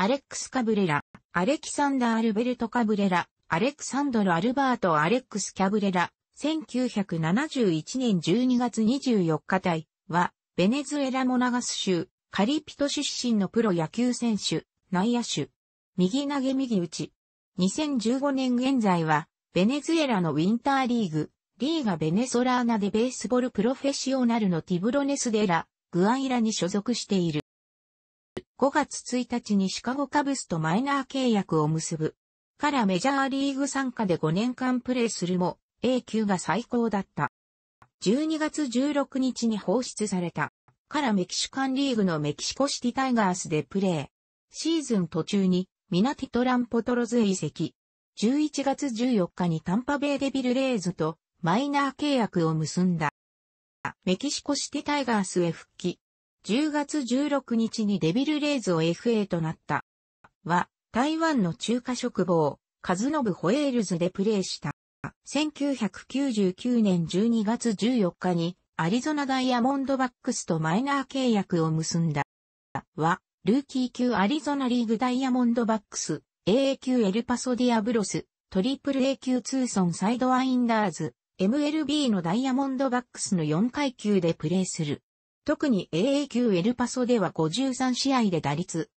アレックス・カブレラ、アレキサンダー・アルベルト・カブレラ、アレクサンドル・アルバート・アレックス・キャブレラ、1971年12月24日隊は、ベネズエラ・モナガス州、カリピト出身のプロ野球選手、内野手。右投げ右打ち。2015年現在は、ベネズエラのウィンターリーグ、リーガ・ベネソラーナでベースボールプロフェッショナルのティブロネスデラ、グアイラに所属している。5月1日にシカゴカブスとマイナー契約を結ぶ。からメジャーリーグ参加で5年間プレーするも、A 級が最高だった。12月16日に放出された。からメキシカンリーグのメキシコシティタイガースでプレー。シーズン途中にミナティトランポトロズへ移籍。11月14日にタンパベイデビルレーズとマイナー契約を結んだ。メキシコシティタイガースへ復帰。10月16日にデビルレイズを FA となった。は、台湾の中華職房、カズノブホエールズでプレーした。1999年12月14日に、アリゾナダイヤモンドバックスとマイナー契約を結んだ。は、ルーキー級アリゾナリーグダイヤモンドバックス、AA 級エルパソディアブロス、トリプル A 級ツーソンサイドワインダーズ、MLB のダイヤモンドバックスの4階級でプレーする。特に AA 級エルパソでは53試合で打率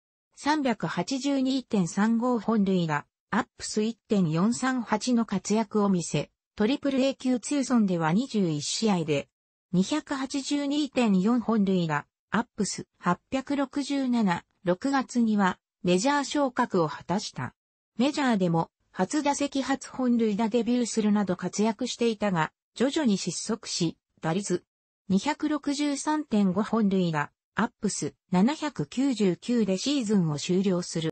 382.35本塁がアップス1.438の活躍を見せ、トリプル A 級ツーソンでは21試合で282.4本塁がアップス867、6月にはメジャー昇格を果たした。メジャーでも初打席初本塁打デビューするなど活躍していたが、徐々に失速し、打率263.5本塁打、アップス799でシーズンを終了する。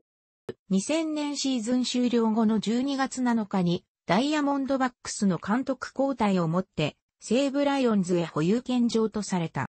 2000年シーズン終了後の12月7日にダイヤモンドバックスの監督交代をもって西武ライオンズへ保有権上とされた。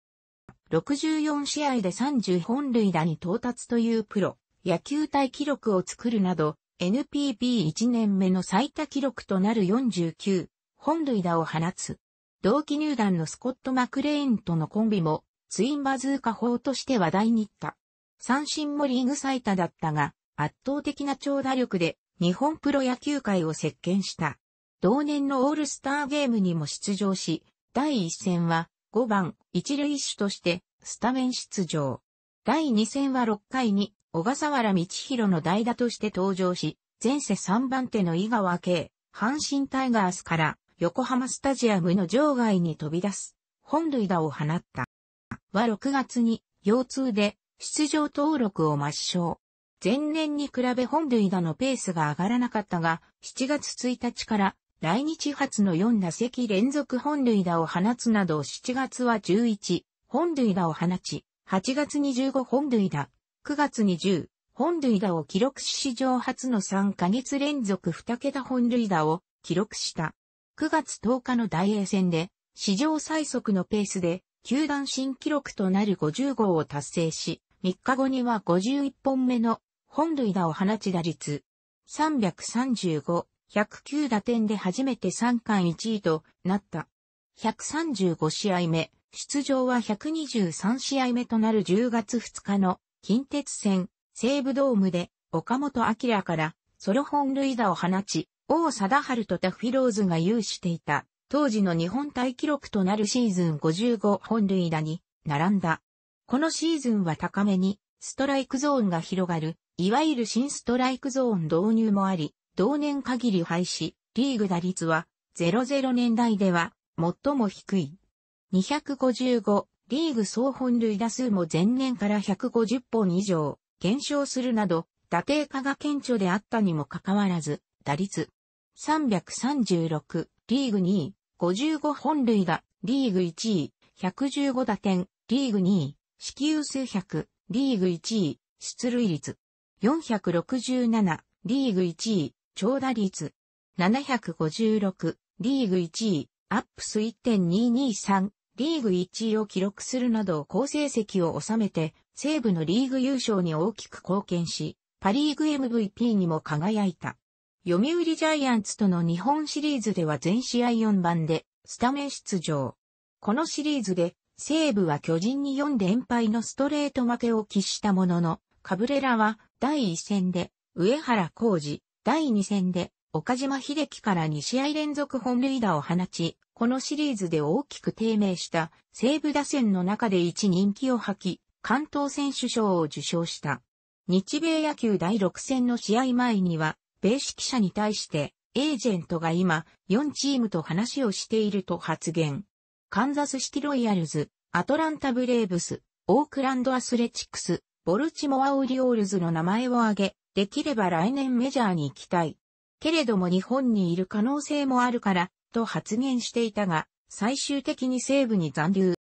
64試合で30本塁打に到達というプロ野球体記録を作るなど NPB1 年目の最多記録となる49本塁打を放つ。同期入団のスコット・マクレインとのコンビも、ツインバズーカ法として話題に行った。三振もリーグ最多だったが、圧倒的な長打力で日本プロ野球界を席巻した。同年のオールスターゲームにも出場し、第1戦は5番一塁手としてスタメン出場。第2戦は6回に小笠原道弘の代打として登場し、前世3番手の井川慶、阪神タイガースから横浜スタジアムの場外に飛び出す、本塁打を放った。は6月に、腰痛で、出場登録を抹消。前年に比べ本塁打のペースが上がらなかったが、7月1日から来日初の4打席連続本塁打を放つなど7月は11本塁打を放ち、8月1 5本塁打、9月1 0本塁打を記録し史上初の3ヶ月連続2桁本塁打を記録した。9月10日の大英戦で、史上最速のペースで、球団新記録となる50号を達成し、3日後には51本目の本塁打を放ち打率335、109打点で初めて三冠1位となった。135試合目、出場は123試合目となる10月2日の近鉄戦、西武ドームで岡本明からソロ本塁打を放ち、王貞治とタフィローズが有していた、当時の日本大記録となるシーズン55本塁打に並んだ。このシーズンは高めにストライクゾーンが広がる、いわゆる新ストライクゾーン導入もあり、同年限り廃止、リーグ打率は00年代では最も低い。255、リーグ総本塁打数も前年から150本以上減少するなど、打定化が顕著であったにもかかわらず、打率336、リーグ2位、55本類打、リーグ1位、115打点、リーグ2位、支給数100、リーグ1位、出塁率。467、リーグ1位、長打率。756、リーグ1位、アップス1.223、リーグ1位を記録するなど好成績を収めて、西部のリーグ優勝に大きく貢献し、パリーグ MVP にも輝いた。読売ジャイアンツとの日本シリーズでは全試合4番でスタメン出場。このシリーズで西武は巨人に4連敗のストレート負けを喫したものの、カブレラは第1戦で上原浩二、第2戦で岡島秀樹から2試合連続本塁打を放ち、このシリーズで大きく低迷した西武打線の中で1人気を吐き、関東選手賞を受賞した。日米野球第6戦の試合前には、米指揮者に対して、エージェントが今、4チームと話をしていると発言。カンザスシティロイヤルズ、アトランタブレーブス、オークランドアスレチックス、ボルチモアオリオールズの名前を挙げ、できれば来年メジャーに行きたい。けれども日本にいる可能性もあるから、と発言していたが、最終的に西部に残留。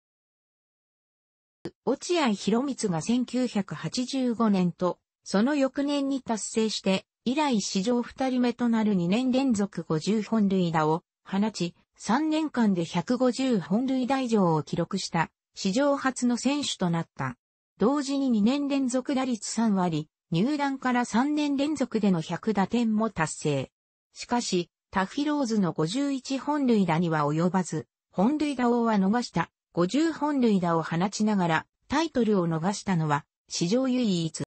落合博光が1985年と、その翌年に達成して、以来史上2人目となる2年連続50本塁打を放ち、3年間で150本塁打以上を記録した史上初の選手となった。同時に2年連続打率3割、入団から3年連続での100打点も達成。しかし、タフィローズの51本塁打には及ばず、本塁打王は逃した。50本塁打を放ちながらタイトルを逃したのは史上唯一。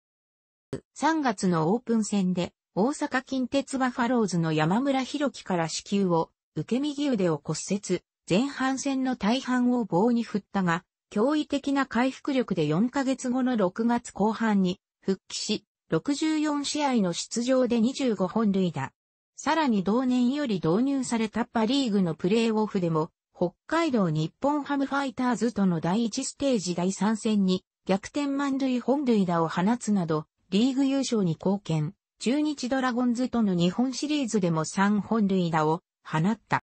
3月のオープン戦で大阪近鉄バファローズの山村博樹から支給を受け右腕を骨折、前半戦の大半を棒に振ったが、驚異的な回復力で4ヶ月後の6月後半に復帰し、64試合の出場で25本塁打。さらに同年より導入されたパリーグのプレーオフでも、北海道日本ハムファイターズとの第1ステージ第3戦に逆転満塁本塁打を放つなど、リーグ優勝に貢献。中日ドラゴンズとの日本シリーズでも3本塁打を放った。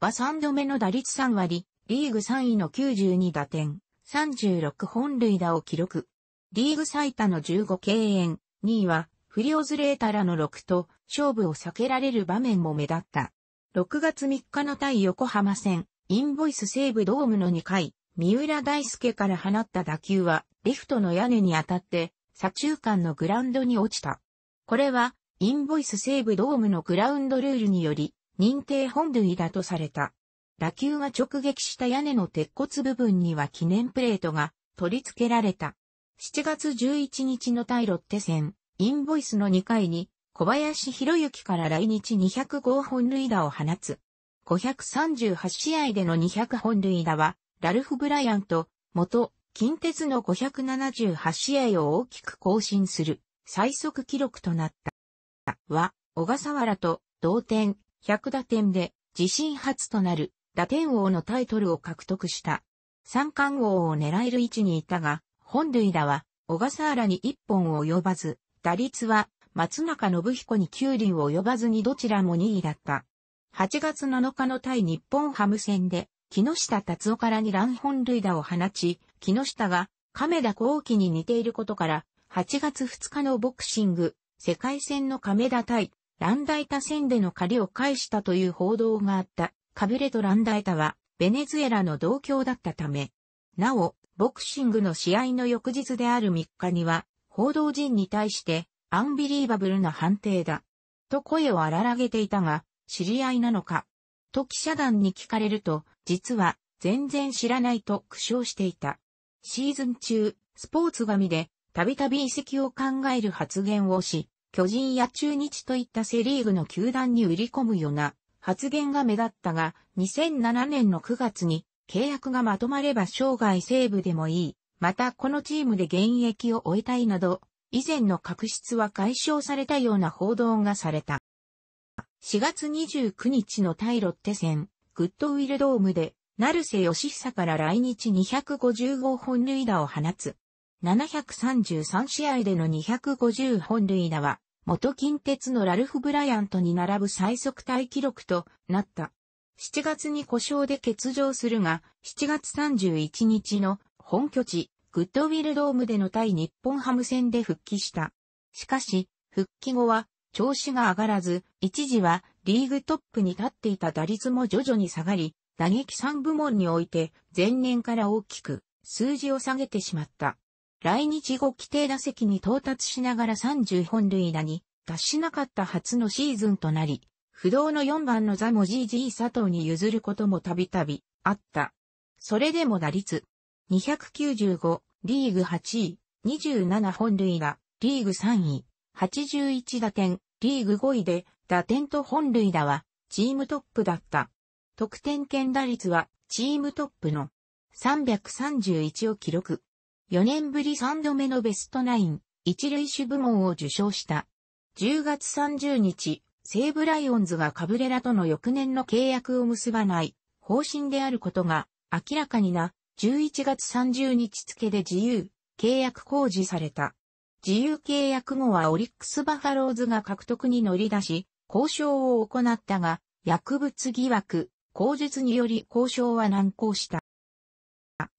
は3度目の打率3割、リーグ3位の92打点、36本塁打を記録。リーグ最多の15敬遠、2位は、フリオズレータらの6と、勝負を避けられる場面も目立った。6月3日の対横浜戦、インボイス西部ドームの2回、三浦大輔から放った打球は、リフトの屋根に当たって、左中間のグラウンドに落ちた。これは、インボイス西部ドームのグラウンドルールにより、認定本塁打とされた。打球が直撃した屋根の鉄骨部分には記念プレートが取り付けられた。7月11日の対ロッテ戦、インボイスの2回に、小林博之から来日205本塁打を放つ。538試合での200本塁打は、ラルフ・ブライアンと、元、近鉄の578試合を大きく更新する。最速記録となった。は、小笠原と同点、100打点で自身初となる打点王のタイトルを獲得した。三冠王を狙える位置にいたが、本塁打は小笠原に一本及ばず、打率は松中信彦に9輪及ばずにどちらも2位だった。8月7日の対日本ハム戦で、木下達夫から2乱本塁打を放ち、木下が亀田光輝に似ていることから、8月2日のボクシング、世界戦の亀田対、ランダイタ戦での借りを返したという報道があった、カブレとランダイタは、ベネズエラの同郷だったため、なお、ボクシングの試合の翌日である3日には、報道陣に対して、アンビリーバブルな判定だ。と声を荒らげていたが、知り合いなのか。と記者団に聞かれると、実は、全然知らないと苦笑していた。シーズン中、スポーツ紙で、たびたび移籍を考える発言をし、巨人や中日といったセリーグの球団に売り込むような発言が目立ったが、2007年の9月に契約がまとまれば生涯セーブでもいい。またこのチームで現役を終えたいなど、以前の確執は解消されたような報道がされた。4月29日の対ロッテ戦、グッドウィルドームで、成瀬義久から来日250号本塁打を放つ、733試合での250本塁打は、元近鉄のラルフ・ブライアントに並ぶ最速タイ記録となった。7月に故障で欠場するが、7月31日の本拠地、グッドウィルドームでの対日本ハム戦で復帰した。しかし、復帰後は調子が上がらず、一時はリーグトップに立っていた打率も徐々に下がり、打撃3部門において前年から大きく数字を下げてしまった。来日後規定打席に到達しながら30本塁打に達しなかった初のシーズンとなり、不動の4番の座も GG 佐藤に譲ることもたびたびあった。それでも打率295、リーグ8位、27本塁打、リーグ3位、81打点、リーグ5位で打点と本塁打はチームトップだった。得点圏打率はチームトップの331を記録。4年ぶり3度目のベストナイン、一塁手部門を受賞した。10月30日、西武ライオンズがカブレラとの翌年の契約を結ばない方針であることが明らかにな、11月30日付で自由契約公示された。自由契約後はオリックスバファローズが獲得に乗り出し、交渉を行ったが、薬物疑惑、口述により交渉は難航した。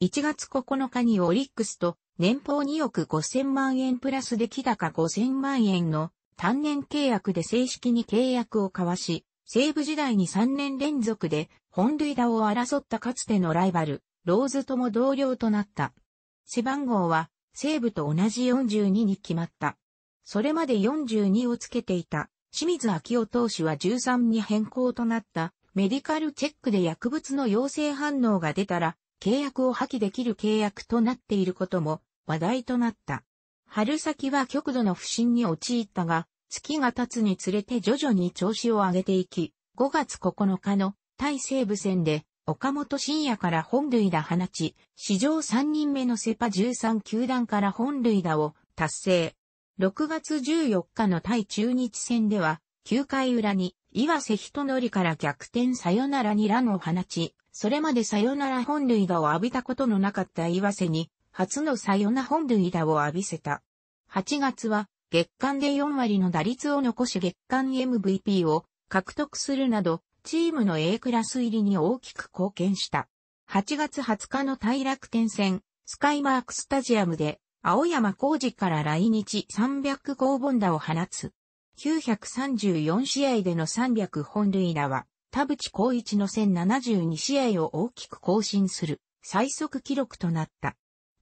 1月9日にオリックスと年俸2億5000万円プラス出来高5000万円の単年契約で正式に契約を交わし、西武時代に3年連続で本塁打を争ったかつてのライバル、ローズとも同僚となった。背番号は西武と同じ42に決まった。それまで42をつけていた清水明夫投手は13に変更となったメディカルチェックで薬物の陽性反応が出たら契約を破棄できる契約となっていることも話題となった。春先は極度の不振に陥ったが、月が経つにつれて徐々に調子を上げていき、5月9日の対西部戦で岡本深也から本塁打放ち、史上3人目のセパ13球団から本塁打を達成。6月14日の対中日戦では、9回裏に岩瀬人則から逆転サヨナラにランを放ち、それまでサヨナラ本塁打を浴びたことのなかった岩瀬に、初のサヨナ本塁打を浴びせた。8月は、月間で4割の打率を残し月間 MVP を獲得するなど、チームの A クラス入りに大きく貢献した。8月20日の大楽天戦、スカイマークスタジアムで、青山浩二から来日300号本打を放つ。934試合での300本塁打は、田淵光一の1072試合を大きく更新する最速記録となった。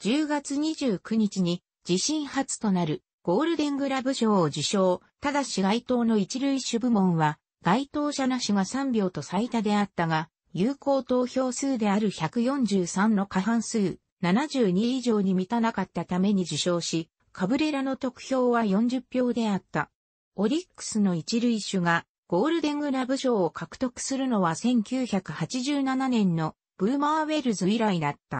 10月29日に自身初となるゴールデングラブ賞を受賞。ただし該当の一塁手部門は該当者なしが3秒と最多であったが、有効投票数である143の過半数、72以上に満たなかったために受賞し、カブレラの得票は40票であった。オリックスの一塁手がゴールデングラブ賞を獲得するのは1987年のブーマーウェルズ以来だった。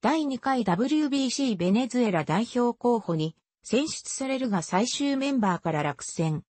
第2回 WBC ベネズエラ代表候補に選出されるが最終メンバーから落選。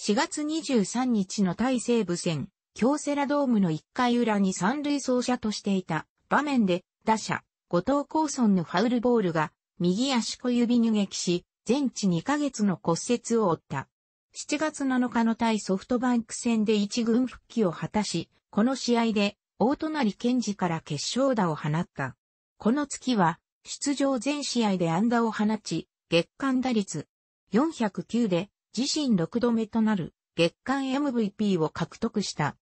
4月23日の対西部戦、京セラドームの1回裏に三塁走者としていた場面で打者、後藤高村のファウルボールが右足小指に撃し、全治2ヶ月の骨折を負った。7月7日の対ソフトバンク戦で一軍復帰を果たし、この試合で大隣健二から決勝打を放った。この月は、出場全試合で安打を放ち、月間打率409で自身6度目となる月間 MVP を獲得した。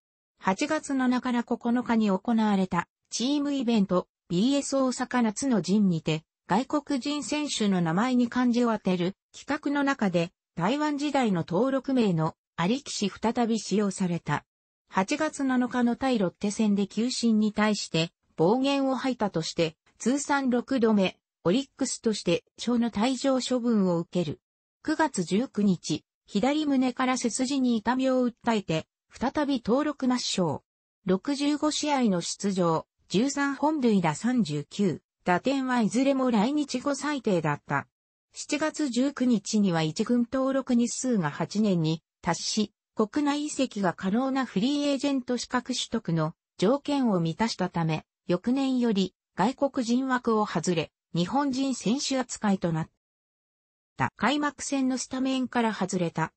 8月7から9日に行われたチームイベント BS 大阪夏の陣にて外国人選手の名前に漢字を当てる企画の中で台湾時代の登録名のありきし再び使用された。8月7日の対ロッテ戦で球審に対して暴言を吐いたとして、通算6度目、オリックスとして長の退場処分を受ける。9月19日、左胸から背筋に痛みを訴えて、再び登録抹消。65試合の出場、13本塁打39、打点はいずれも来日後最低だった。7月19日には一軍登録日数が8年に達し、国内移籍が可能なフリーエージェント資格取得の条件を満たしたため、翌年より外国人枠を外れ、日本人選手扱いとなった。開幕戦のスタメンから外れた。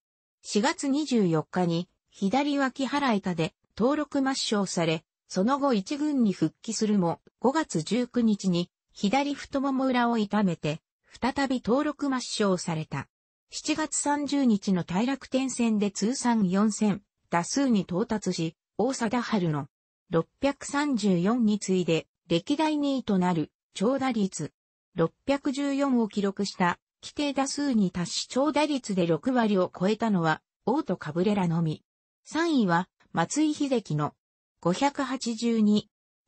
4月24日に左脇腹板で登録抹消され、その後一軍に復帰するも、5月19日に左太もも裏を痛めて再び登録抹消された。7月30日の大楽天戦で通算4戦、打数に到達し、大貞春の634に次いで歴代2位となる長打率614を記録した規定打数に達し長打率で6割を超えたのは王とカブレラのみ。3位は松井秀樹の582、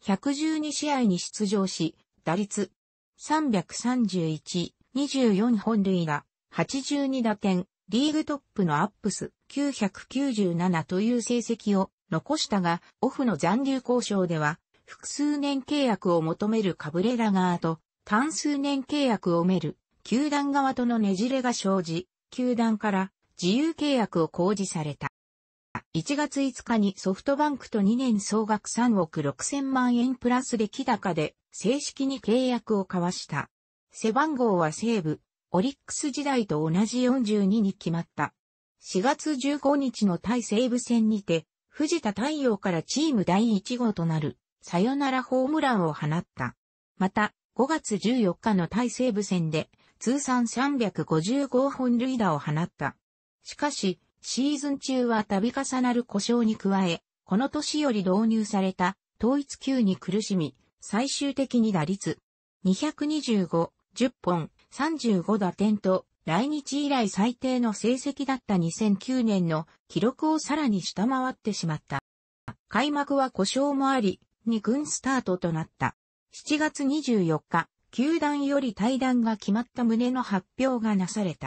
112試合に出場し、打率331、24本類が82打点、リーグトップのアップス997という成績を残したが、オフの残留交渉では、複数年契約を求めるカブレラ側と、単数年契約をめる、球団側とのねじれが生じ、球団から自由契約を公示された。1月5日にソフトバンクと2年総額3億6000万円プラス出来高で正式に契約を交わした。背番号は西武、オリックス時代と同じ42に決まった。4月15日の対西武戦にて、藤田太陽からチーム第1号となる、サヨナラホームランを放った。また、5月14日の対西武戦で、通算355本塁打を放った。しかし、シーズン中は度重なる故障に加え、この年より導入された統一級に苦しみ、最終的に打率225、10本、35打点と来日以来最低の成績だった2009年の記録をさらに下回ってしまった。開幕は故障もあり、2軍スタートとなった。7月24日、球団より退団が決まった旨の発表がなされた。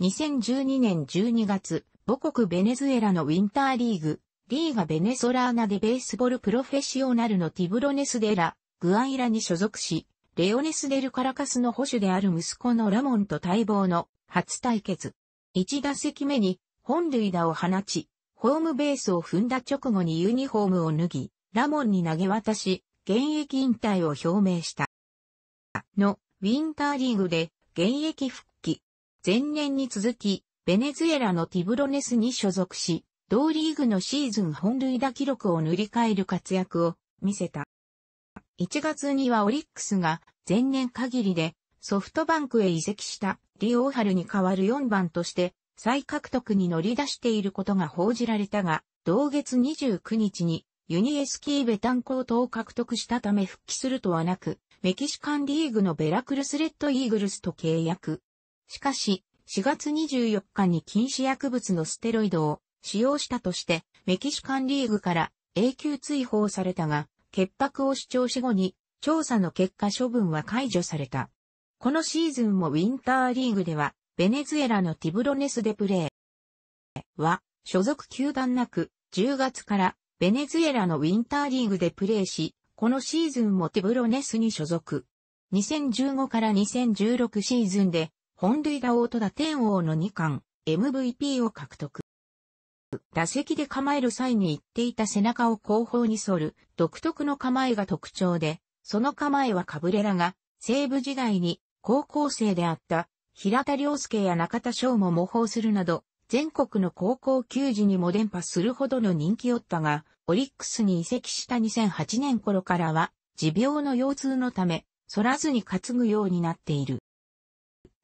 2012年12月、母国ベネズエラのウィンターリーグ、リーガベネソラーナでベースボールプロフェッショナルのティブロネスデラ、グアイラに所属し、レオネスデルカラカスの保守である息子のラモンと待望の初対決。1打席目に本塁打を放ち、ホームベースを踏んだ直後にユニフォームを脱ぎ、ラモンに投げ渡し、現役引退を表明した。の、ウィンターリーグで現役復帰。前年に続き、ベネズエラのティブロネスに所属し、同リーグのシーズン本塁打記録を塗り替える活躍を見せた。1月にはオリックスが前年限りでソフトバンクへ移籍したリオーハルに代わる4番として再獲得に乗り出していることが報じられたが、同月29日にユニエスキーベタンコートを獲得したため復帰するとはなく、メキシカンリーグのベラクルスレッドイーグルスと契約。しかし、4月24日に禁止薬物のステロイドを使用したとして、メキシカンリーグから永久追放されたが、潔白を主張し後に、調査の結果処分は解除された。このシーズンもウィンターリーグでは、ベネズエラのティブロネスでプレーは、所属球団なく、10月からベネズエラのウィンターリーグでプレーし、このシーズンもティブロネスに所属。2015から2016シーズンで本塁打王と打点王の2冠、MVP を獲得。打席で構える際に言っていた背中を後方に反る独特の構えが特徴で、その構えはカブレラが西部時代に高校生であった平田良介や中田翔も模倣するなど、全国の高校球児にも伝播するほどの人気おったが、オリックスに移籍した2008年頃からは、持病の腰痛のため、反らずに担ぐようになっている。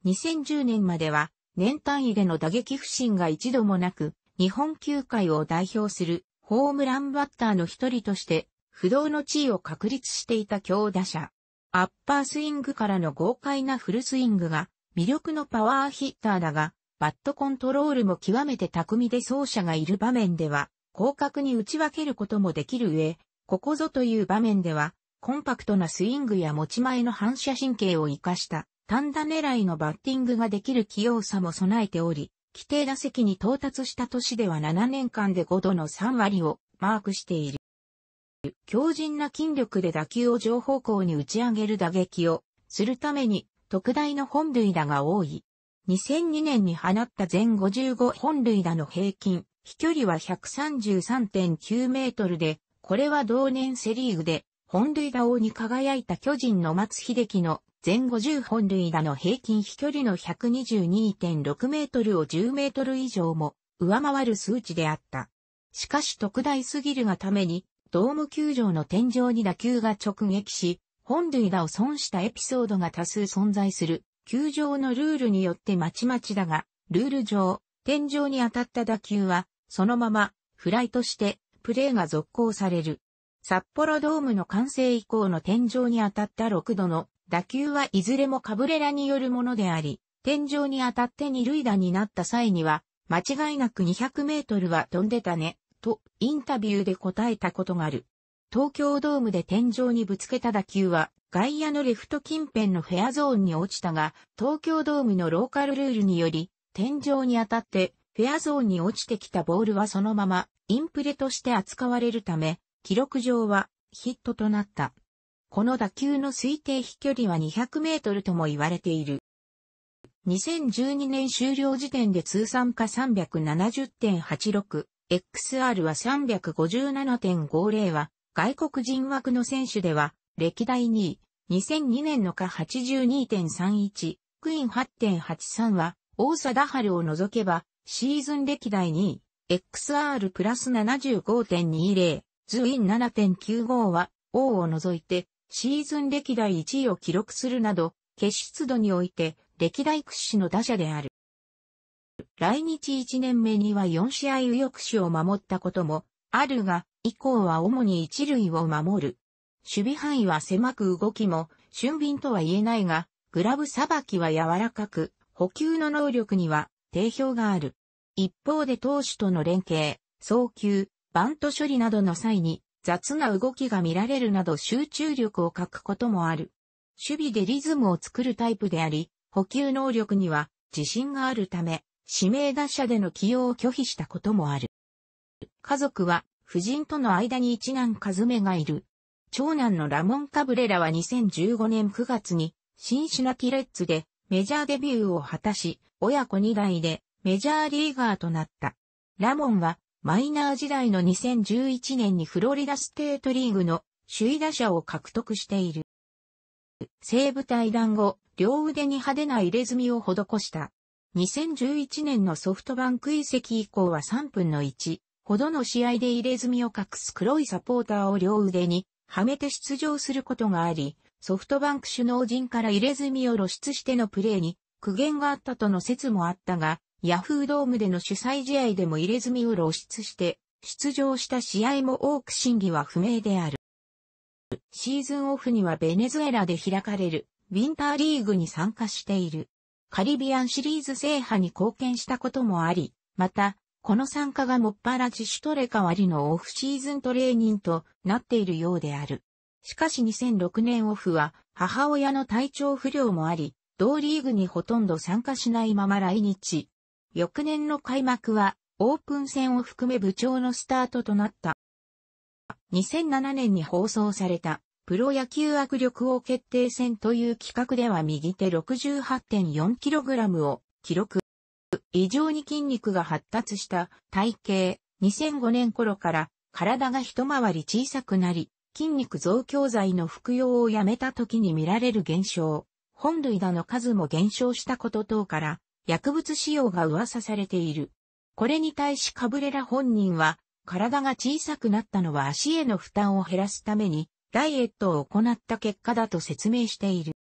2010年までは年単位での打撃不振が一度もなく、日本球界を代表するホームランバッターの一人として不動の地位を確立していた強打者。アッパースイングからの豪快なフルスイングが魅力のパワーヒッターだが、バットコントロールも極めて巧みで走者がいる場面では、広角に打ち分けることもできる上、ここぞという場面では、コンパクトなスイングや持ち前の反射神経を活かした単打狙いのバッティングができる器用さも備えており、規定打席に到達した年では7年間で5度の3割をマークしている。強靭な筋力で打球を上方向に打ち上げる打撃をするために特大の本塁打が多い。2002年に放った全55本塁打の平均、飛距離は133.9メートルで、これは同年セリーグで本塁打王に輝いた巨人の松秀樹の全50本塁打の平均飛距離の122.6メートルを10メートル以上も上回る数値であった。しかし特大すぎるがために、ドーム球場の天井に打球が直撃し、本塁打を損したエピソードが多数存在する、球場のルールによってまちまちだが、ルール上、天井に当たった打球は、そのまま、フライとして、プレーが続行される。札幌ドームの完成以降の天井に当たった6度の打球はいずれもカブレラによるものであり、天井に当たって二塁打になった際には、間違いなく200メートルは飛んでたね、とインタビューで答えたことがある。東京ドームで天井にぶつけた打球は、外野のレフト近辺のフェアゾーンに落ちたが、東京ドームのローカルルールにより、天井に当たってフェアゾーンに落ちてきたボールはそのままインプレとして扱われるため、記録上はヒットとなった。この打球の推定飛距離は200メートルとも言われている。2012年終了時点で通算化370.86、XR は357.50は、外国人枠の選手では、歴代2位、2002年の化82.31、クイーン8.83は、大貞春を除けば、シーズン歴代2位、XR プラス75.20、ズイン7.95は、王を除いて、シーズン歴代1位を記録するなど、決出度において歴代屈指の打者である。来日1年目には4試合右翼手を守ったこともあるが、以降は主に一塁を守る。守備範囲は狭く動きも、俊敏とは言えないが、グラブさばきは柔らかく、補給の能力には定評がある。一方で投手との連携、送球、バント処理などの際に雑な動きが見られるなど集中力を欠くこともある。守備でリズムを作るタイプであり、補給能力には自信があるため、指名打者での起用を拒否したこともある。家族は、夫人との間に一男カズメがいる。長男のラモン・カブレラは2015年9月に、シンシナキレッツでメジャーデビューを果たし、親子2代でメジャーリーガーとなった。ラモンはマイナー時代の2011年にフロリダステートリーグの首位打者を獲得している。西武対談後、両腕に派手な入れ墨を施した。2011年のソフトバンク移籍以降は3分の1ほどの試合で入れ墨を隠す黒いサポーターを両腕にはめて出場することがあり、ソフトバンク首脳陣から入れ墨を露出してのプレーに苦言があったとの説もあったが、ヤフードームでの主催試合でも入れ墨を露出して、出場した試合も多く審議は不明である。シーズンオフにはベネズエラで開かれるウィンターリーグに参加している。カリビアンシリーズ制覇に貢献したこともあり、また、この参加がもっぱら自主トレ代わりのオフシーズントレーニングとなっているようである。しかし2006年オフは母親の体調不良もあり、同リーグにほとんど参加しないまま来日。翌年の開幕は、オープン戦を含め部長のスタートとなった。2007年に放送された、プロ野球握力王決定戦という企画では右手 68.4kg を記録。異常に筋肉が発達した体型、2005年頃から体が一回り小さくなり、筋肉増強剤の服用をやめた時に見られる現象、本塁打の数も減少したこと等から、薬物使用が噂されている。これに対しカブレラ本人は、体が小さくなったのは足への負担を減らすために、ダイエットを行った結果だと説明している。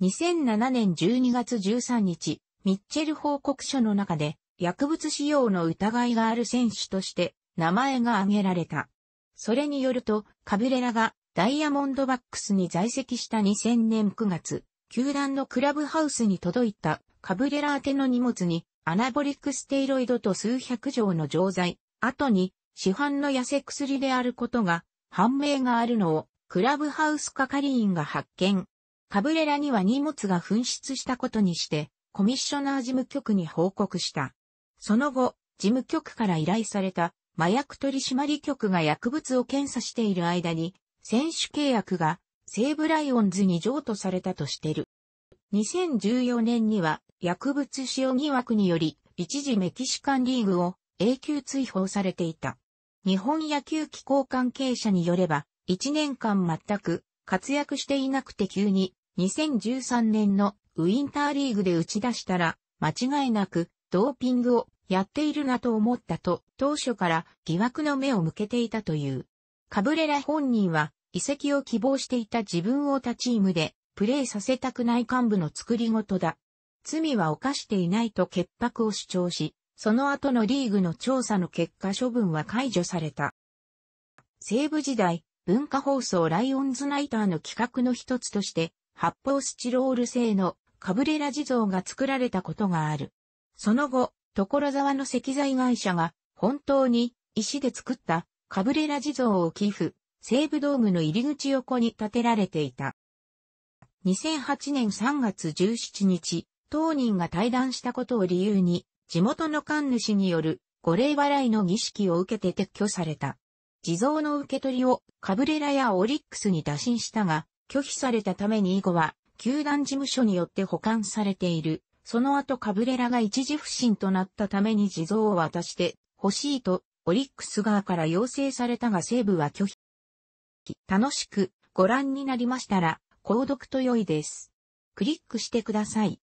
2007年12月13日、ミッチェル報告書の中で、薬物使用の疑いがある選手として、名前が挙げられた。それによると、カブレラがダイヤモンドバックスに在籍した2000年9月、球団のクラブハウスに届いたカブレラ宛ての荷物に、アナボリックステイロイドと数百錠の錠剤、後に、市販の痩せ薬であることが、判明があるのを、クラブハウス係員が発見。カブレラには荷物が紛失したことにして、コミッショナー事務局に報告した。その後、事務局から依頼された麻薬取締局が薬物を検査している間に、選手契約が西武ライオンズに譲渡されたとしてる。2014年には薬物使用疑惑により、一時メキシカンリーグを永久追放されていた。日本野球機構関係者によれば、1年間全く活躍していなくて急に2013年のウィンターリーグで打ち出したら、間違いなくドーピングをやっているなと思ったと当初から疑惑の目を向けていたという。カブレラ本人は移籍を希望していた自分を他チームでプレーさせたくない幹部の作り事だ罪は犯していないと潔白を主張し、その後のリーグの調査の結果処分は解除された。西部時代、文化放送ライオンズナイターの企画の一つとして、発泡スチロール製のカブレラ地蔵が作られたことがある。その後、所沢の石材会社が本当に石で作ったカブレラ地蔵を寄付、西部道具の入り口横に建てられていた。2008年3月17日、当人が対談したことを理由に、地元の神主による五礼払いの儀式を受けて撤去された。地蔵の受け取りをカブレラやオリックスに打診したが、拒否されたために以後は、球団事務所によって保管されている。その後カブレラが一時不審となったために地蔵を渡して欲しいと、オリックス側から要請されたが西部は拒否。楽しくご覧になりましたら、購読と良いです。クリックしてください。